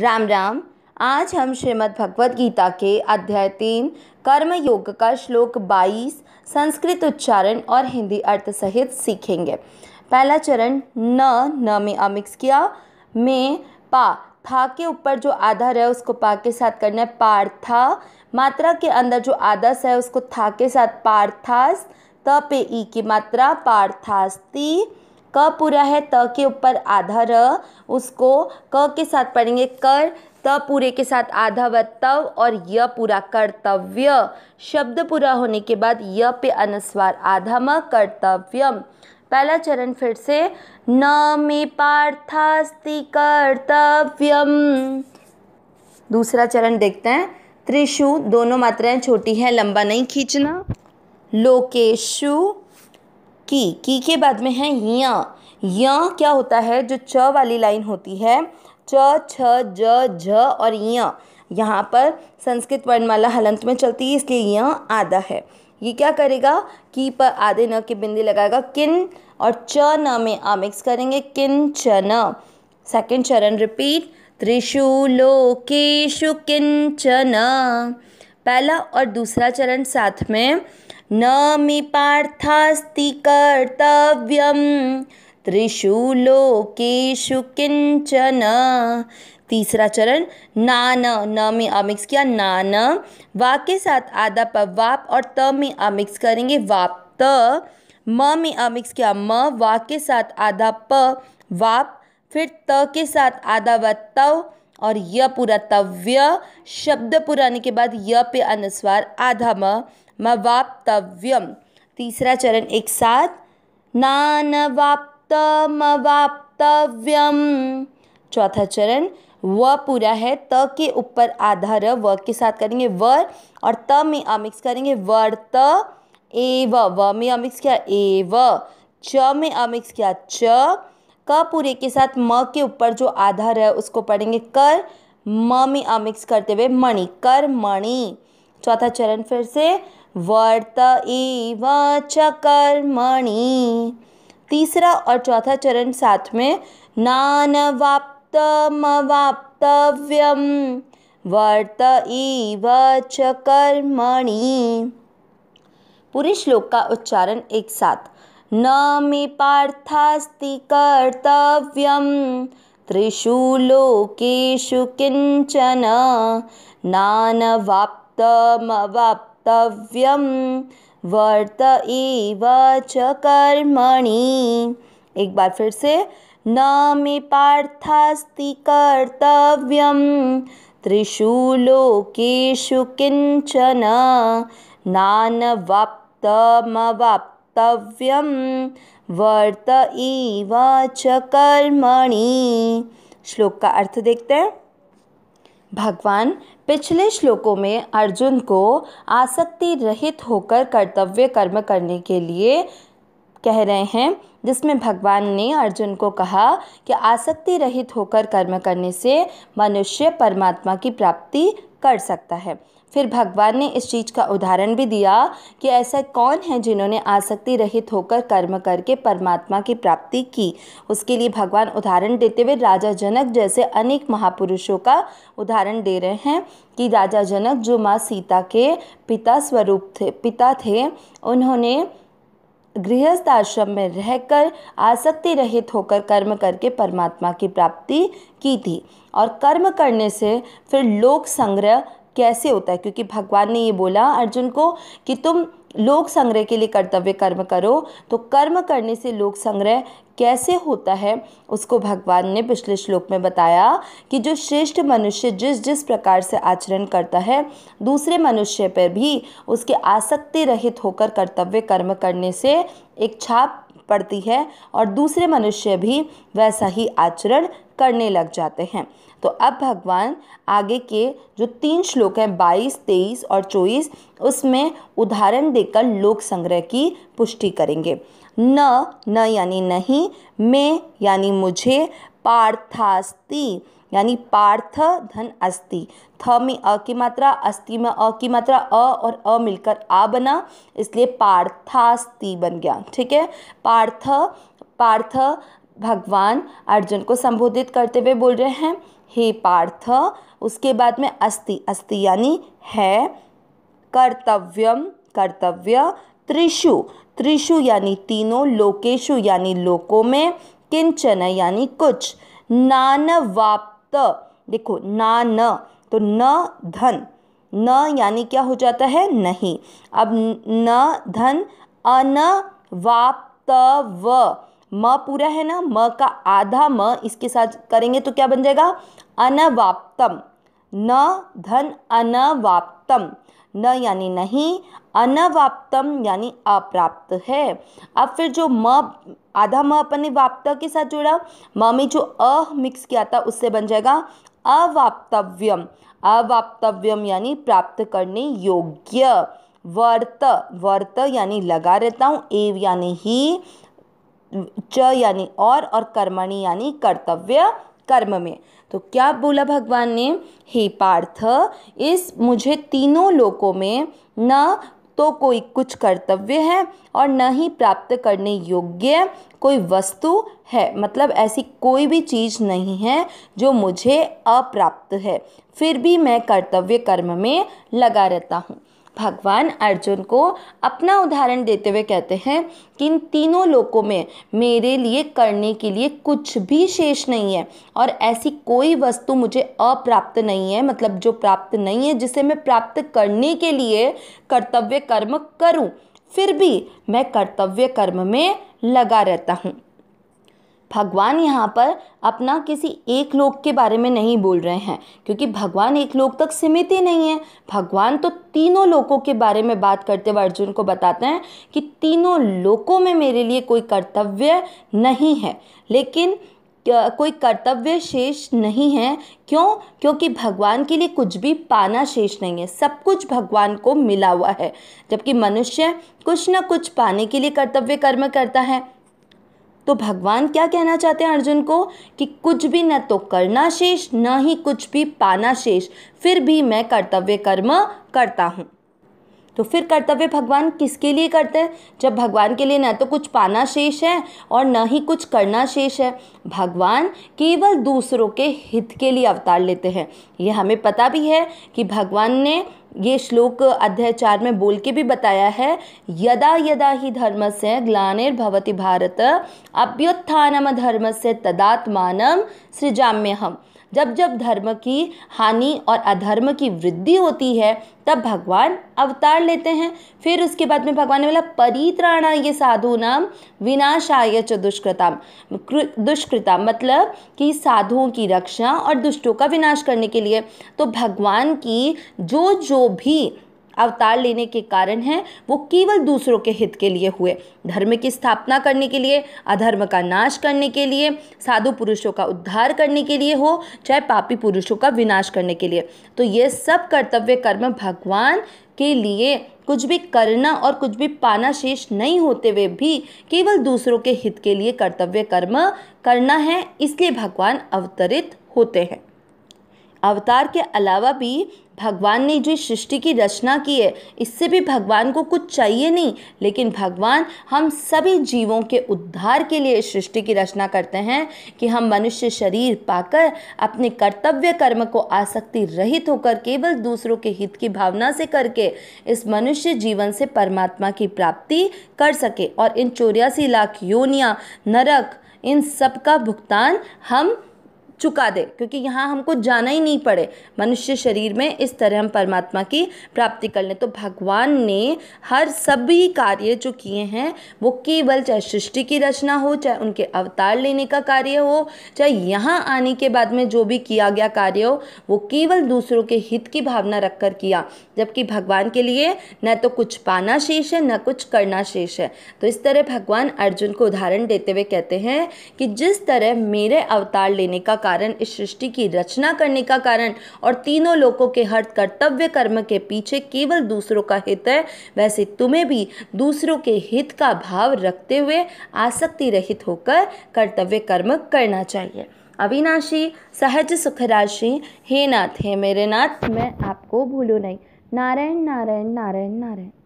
राम राम आज हम श्रीमद् भगवद गीता के अध्याय तीन कर्म योग का श्लोक बाईस संस्कृत उच्चारण और हिंदी अर्थ सहित सीखेंगे पहला चरण न न में अमिक्स किया में पा था के ऊपर जो आधा है उसको पा के साथ करना है पार्था मात्रा के अंदर जो आदस है उसको था के साथ पार्थास त पे ई की मात्रा पार्थास्ती क पूरा है त के ऊपर आधा र उसको क के साथ पढ़ेंगे कर त पूरे के साथ आधा व तव और य पूरा कर्तव्य शब्द पूरा होने के बाद य पे अनुस्वार आधा म कर्तव्यम पहला चरण फिर से न मे पार्थास्ति कर्तव्यम दूसरा चरण देखते हैं त्रिशु दोनों मात्राएं छोटी हैं लंबा नहीं खींचना लोकेशु की की के बाद में है या या क्या होता है जो च वाली लाइन होती है च छ ज झ और य यहाँ पर संस्कृत वर्णमाला हलंत में चलती है इसलिए य आधा है ये क्या करेगा की पर आधे न के बिंदी लगाएगा किन और च न में आ मिक्स करेंगे किन च न सेकेंड चरण रिपीट त्रिशु लोकेशु किंचन पहला और दूसरा चरण साथ में न मे पार्थस्ति कर्तव्य त्रिषु लोकेशु किंचन तीसरा चरण नान न में अमिक्स किया नान वा के साथ आधा वाप और त में अमिक्स करेंगे वाप त म में अमिक्स किया म वा के साथ आधा प वाप फिर त के साथ आधा व तव और य पूरा तव्य शब्द पुराने के बाद य पे अनुस्वार आधा म मवाप्तव्यम तीसरा चरण एक साथ नानवाप्तमवाप्तव्यम चौथा चरण व पूरा है त के ऊपर आधार व के साथ करेंगे वर और त में अमिक्स करेंगे वर्त ए व में अमिक्स किया व च में अमिक्स किया च क पूरे के साथ म के ऊपर जो आधार है उसको पढ़ेंगे कर म में अमिक्स करते हुए मणि कर मणि चौथा चरण फिर से वर्त च कर्मणि तीसरा और चौथा चरण साथ में नान वाप्तव्यम वर्त च कर्मणि पूरे श्लोक का उच्चारण एक साथ न मे पार्थास्ति कर्तव्यम त्रिषु लोकेषु किंचन नान वाप्तम वाप्त कर्तव्यं वर्त एव च कर्मणि एक बार फिर से न मे पार्थास्ति कर्तव्यं त्रिषु लोकेषु किञ्चन नानवाप्तमवाप्तव्यं वर्त एव च कर्मणि श्लोक का अर्थ देखते हैं भगवान पिछले श्लोकों में अर्जुन को आसक्ति रहित होकर कर्तव्य कर्म करने के लिए कह रहे हैं जिसमें भगवान ने अर्जुन को कहा कि आसक्ति रहित होकर कर्म करने से मनुष्य परमात्मा की प्राप्ति कर सकता है फिर भगवान ने इस चीज़ का उदाहरण भी दिया कि ऐसा कौन है जिन्होंने आसक्ति रहित होकर कर्म करके परमात्मा की प्राप्ति की उसके लिए भगवान उदाहरण देते हुए राजा जनक जैसे अनेक महापुरुषों का उदाहरण दे रहे हैं कि राजा जनक जो माँ सीता के पिता स्वरूप थे पिता थे उन्होंने गृहस्थ आश्रम में रहकर आसक्ति रहित होकर कर्म करके परमात्मा की प्राप्ति की थी और कर्म करने से फिर लोक संग्रह कैसे होता है क्योंकि भगवान ने ये बोला अर्जुन को कि तुम लोक संग्रह के लिए कर्तव्य कर्म करो तो कर्म करने से लोक संग्रह कैसे होता है उसको भगवान ने पिछले श्लोक में बताया कि जो श्रेष्ठ मनुष्य जिस जिस प्रकार से आचरण करता है दूसरे मनुष्य पर भी उसके आसक्ति रहित होकर कर्तव्य कर्म करने से एक छाप पड़ती है और दूसरे मनुष्य भी वैसा ही आचरण करने लग जाते हैं तो अब भगवान आगे के जो तीन श्लोक हैं बाईस तेईस और चौबीस उसमें उदाहरण देकर लोक संग्रह की पुष्टि करेंगे न न यानी नहीं मैं यानी मुझे पार्थास्ति यानी पार्थ धन अस्ति थ में अ की मात्रा अस्ति में अ की मात्रा अ और अ मिलकर आ बना इसलिए पार्थास्ति बन गया ठीक है पार्थ पार्थ भगवान अर्जुन को संबोधित करते हुए बोल रहे हैं हे पार्थ उसके बाद में अस्ति अस्ति यानी है कर्तव्यम कर्तव्य त्रिशु त्रिशु यानी तीनों लोकेशु यानी लोकों में किंचन यानी कुछ नान वाप्त देखो ना न तो न धन न यानी क्या हो जाता है नहीं अब न धन अन वाप्त व म पूरा है ना म का आधा म इसके साथ करेंगे तो क्या बन जाएगा अनवाप्तम न धन अनवाप्तम न यानी नहीं अनवाप्तम यानी अप्राप्त है अब फिर जो म आधा म अपन ने वाप्त के साथ जोड़ा म में जो अ मिक्स किया था उससे बन जाएगा अवाप्तव्यम अवाप्तव्यम यानी प्राप्त करने योग्य वर्त वर्त यानी लगा रहता हूँ एव यानी ही च यानी और और कर्मणि यानी कर्तव्य कर्म में तो क्या बोला भगवान ने हे पार्थ इस मुझे तीनों लोकों में न तो कोई कुछ कर्तव्य है और न ही प्राप्त करने योग्य कोई वस्तु है मतलब ऐसी कोई भी चीज़ नहीं है जो मुझे अप्राप्त है फिर भी मैं कर्तव्य कर्म में लगा रहता हूँ भगवान अर्जुन को अपना उदाहरण देते हुए कहते हैं कि इन तीनों लोकों में मेरे लिए करने के लिए कुछ भी शेष नहीं है और ऐसी कोई वस्तु मुझे अप्राप्त नहीं है मतलब जो प्राप्त नहीं है जिसे मैं प्राप्त करने के लिए कर्तव्य कर्म करूं फिर भी मैं कर्तव्य कर्म में लगा रहता हूँ भगवान यहाँ पर अपना किसी एक लोक के बारे में नहीं बोल रहे हैं क्योंकि भगवान एक लोग तक सीमित ही नहीं है भगवान तो तीनों लोगों के बारे में बात करते हुए अर्जुन को बताते हैं कि तीनों लोगों में मेरे लिए कोई कर्तव्य नहीं है लेकिन कोई कर्तव्य शेष नहीं है क्यों क्योंकि भगवान के लिए कुछ भी पाना शेष नहीं है सब कुछ भगवान को मिला हुआ है जबकि मनुष्य कुछ ना कुछ पाने के लिए कर्तव्य कर्म करता है तो भगवान क्या कहना चाहते हैं अर्जुन को कि कुछ भी न तो करना शेष न ही कुछ भी पाना शेष फिर भी मैं कर्तव्य कर्म करता हूँ तो फिर कर्तव्य भगवान किसके लिए करते हैं जब भगवान के लिए ना तो कुछ पाना शेष है और ना ही कुछ करना शेष है भगवान केवल दूसरों के हित के लिए अवतार लेते हैं ये हमें पता भी है कि भगवान ने ये श्लोक अध्याय चार में बोल के भी बताया है यदा यदा ही धर्म से ग्लानिर्भवती भारत अभ्युत्थानम धर्म से तदात्मान सृजाम्य हम जब जब धर्म की हानि और अधर्म की वृद्धि होती है तब भगवान अवतार लेते हैं फिर उसके बाद में भगवान ने बोला परित्राणा ये साधु नाम विनाशाय च दुष्कृता दुष्कृता मतलब कि साधुओं की रक्षा और दुष्टों का विनाश करने के लिए तो भगवान की जो जो भी अवतार लेने के कारण हैं वो केवल दूसरों के हित के लिए हुए धर्म की स्थापना करने के लिए अधर्म का नाश करने के लिए साधु पुरुषों का उद्धार करने के लिए हो चाहे पापी पुरुषों का विनाश करने के लिए तो ये सब कर्तव्य कर्म भगवान के लिए कुछ भी करना और कुछ भी पाना शेष नहीं होते हुए भी केवल दूसरों के हित के लिए कर्तव्य कर्म करना है इसलिए भगवान अवतरित होते हैं अवतार के अलावा भी भगवान ने जो सृष्टि की रचना की है इससे भी भगवान को कुछ चाहिए नहीं लेकिन भगवान हम सभी जीवों के उद्धार के लिए सृष्टि की रचना करते हैं कि हम मनुष्य शरीर पाकर अपने कर्तव्य कर्म को आसक्ति रहित होकर केवल दूसरों के हित की भावना से करके इस मनुष्य जीवन से परमात्मा की प्राप्ति कर सके और इन चौरासी लाख योनिया नरक इन सब का भुगतान हम चुका दे क्योंकि यहाँ हमको जाना ही नहीं पड़े मनुष्य शरीर में इस तरह हम परमात्मा की प्राप्ति कर लें तो भगवान ने हर सभी कार्य जो किए हैं वो केवल चाहे सृष्टि की रचना हो चाहे उनके अवतार लेने का कार्य हो चाहे यहाँ आने के बाद में जो भी किया गया कार्य हो वो केवल दूसरों के हित की भावना रखकर किया जबकि भगवान के लिए न तो कुछ पाना शेष है न कुछ करना शेष है तो इस तरह भगवान अर्जुन को उदाहरण देते हुए कहते हैं कि जिस तरह मेरे अवतार लेने का कारण इस सृष्टि की रचना करने का कारण और तीनों लोगों के हर कर्तव्य कर्म के पीछे केवल दूसरों का हित है वैसे तुम्हें भी दूसरों के हित का भाव रखते हुए आसक्ति रहित होकर कर्तव्य कर्म करना चाहिए अविनाशी सहज सुख राशि हे नाथ हे मेरे नाथ मैं आपको भूलू नहीं नारायण नारायण नारायण नारायण